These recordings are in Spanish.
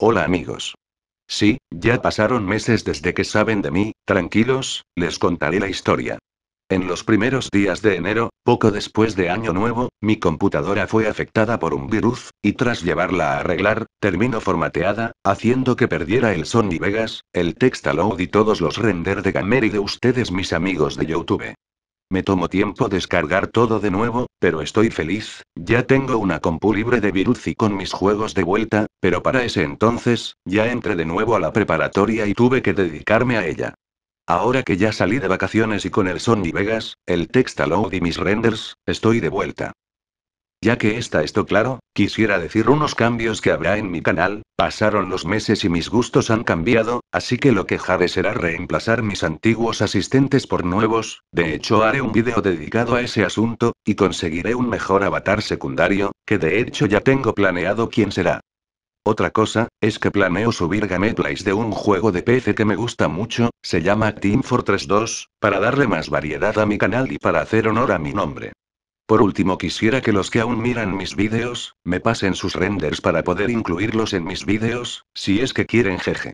Hola amigos. Sí, ya pasaron meses desde que saben de mí, tranquilos, les contaré la historia. En los primeros días de enero, poco después de Año Nuevo, mi computadora fue afectada por un virus, y tras llevarla a arreglar, terminó formateada, haciendo que perdiera el Sony Vegas, el Textaload y todos los render de Gamer y de ustedes mis amigos de YouTube. Me tomo tiempo descargar todo de nuevo, pero estoy feliz, ya tengo una compu libre de virus y con mis juegos de vuelta, pero para ese entonces, ya entré de nuevo a la preparatoria y tuve que dedicarme a ella. Ahora que ya salí de vacaciones y con el Sony Vegas, el text y mis renders, estoy de vuelta. Ya que está esto claro, quisiera decir unos cambios que habrá en mi canal, pasaron los meses y mis gustos han cambiado, así que lo que haré será reemplazar mis antiguos asistentes por nuevos, de hecho haré un video dedicado a ese asunto, y conseguiré un mejor avatar secundario, que de hecho ya tengo planeado quién será. Otra cosa, es que planeo subir gameplays de un juego de PC que me gusta mucho, se llama Team Fortress 2, para darle más variedad a mi canal y para hacer honor a mi nombre. Por último quisiera que los que aún miran mis vídeos, me pasen sus renders para poder incluirlos en mis vídeos, si es que quieren jeje.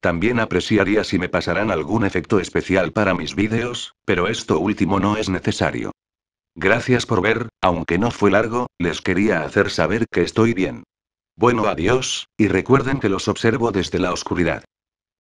También apreciaría si me pasarán algún efecto especial para mis vídeos, pero esto último no es necesario. Gracias por ver, aunque no fue largo, les quería hacer saber que estoy bien. Bueno adiós, y recuerden que los observo desde la oscuridad.